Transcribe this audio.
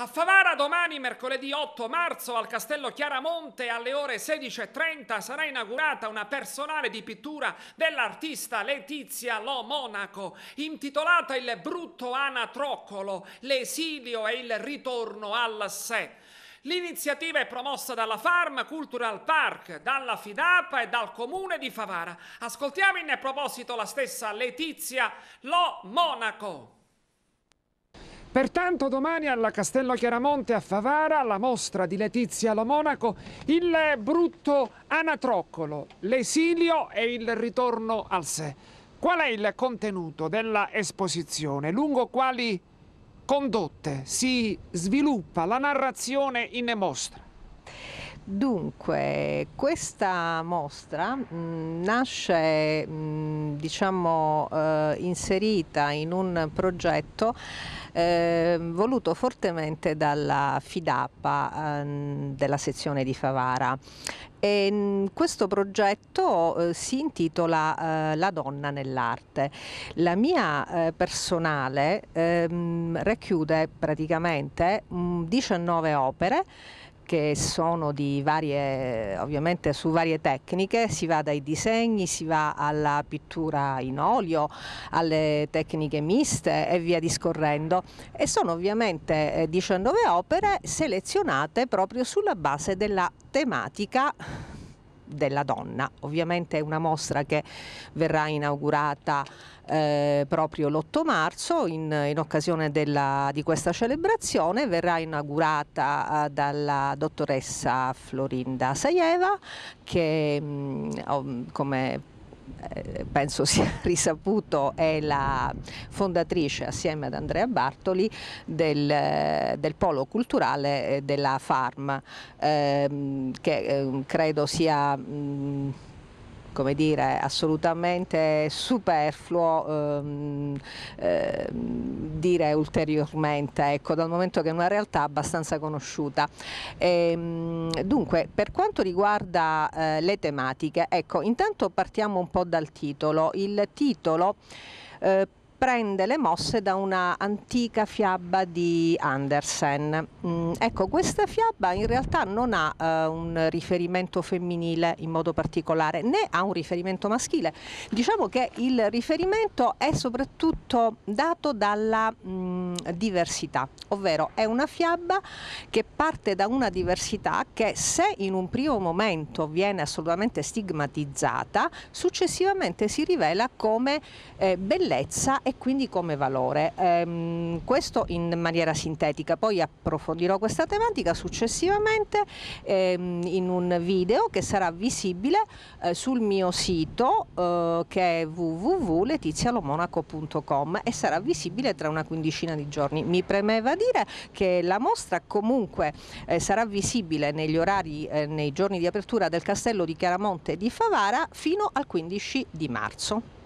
A Favara domani, mercoledì 8 marzo, al Castello Chiaramonte alle ore 16.30 sarà inaugurata una personale di pittura dell'artista Letizia Lo Monaco, intitolata Il brutto anatroccolo, l'esilio e il ritorno al sé. L'iniziativa è promossa dalla Farm Cultural Park, dalla Fidapa e dal comune di Favara. Ascoltiamo in proposito la stessa Letizia Lo Monaco. Pertanto domani alla Castello Chiaramonte a Favara, alla mostra di Letizia Lomonaco, il brutto anatroccolo, l'esilio e il ritorno al sé. Qual è il contenuto della esposizione? Lungo quali condotte si sviluppa la narrazione in mostra? Dunque, questa mostra mh, nasce mh, diciamo, eh, inserita in un progetto eh, voluto fortemente dalla FIDAPA eh, della sezione di Favara. E, questo progetto eh, si intitola eh, La donna nell'arte. La mia eh, personale ehm, racchiude praticamente mh, 19 opere che sono varie, ovviamente su varie tecniche, si va dai disegni, si va alla pittura in olio, alle tecniche miste e via discorrendo e sono ovviamente 19 eh, opere selezionate proprio sulla base della tematica della donna. Ovviamente è una mostra che verrà inaugurata eh, proprio l'8 marzo in, in occasione della, di questa celebrazione, verrà inaugurata eh, dalla dottoressa Florinda Saieva che mh, mm, come eh, penso sia risaputo, è la fondatrice assieme ad Andrea Bartoli del, del polo culturale eh, della Farm, ehm, che ehm, credo sia... Mh, mm, come dire, assolutamente superfluo ehm, ehm, dire ulteriormente, ecco, dal momento che è una realtà abbastanza conosciuta. E, ehm, dunque, per quanto riguarda eh, le tematiche, ecco, intanto partiamo un po' dal titolo. Il titolo eh, prende le mosse da una antica fiaba di Andersen. Mm, ecco, questa fiaba in realtà non ha eh, un riferimento femminile in modo particolare, né ha un riferimento maschile. Diciamo che il riferimento è soprattutto dato dalla mm, diversità, ovvero è una fiaba che parte da una diversità che se in un primo momento viene assolutamente stigmatizzata, successivamente si rivela come eh, bellezza e e quindi come valore. Ehm, questo in maniera sintetica, poi approfondirò questa tematica successivamente ehm, in un video che sarà visibile eh, sul mio sito eh, che è www.letizialomonaco.com e sarà visibile tra una quindicina di giorni. Mi premeva dire che la mostra comunque eh, sarà visibile negli orari, eh, nei giorni di apertura del castello di Chiaramonte di Favara fino al 15 di marzo.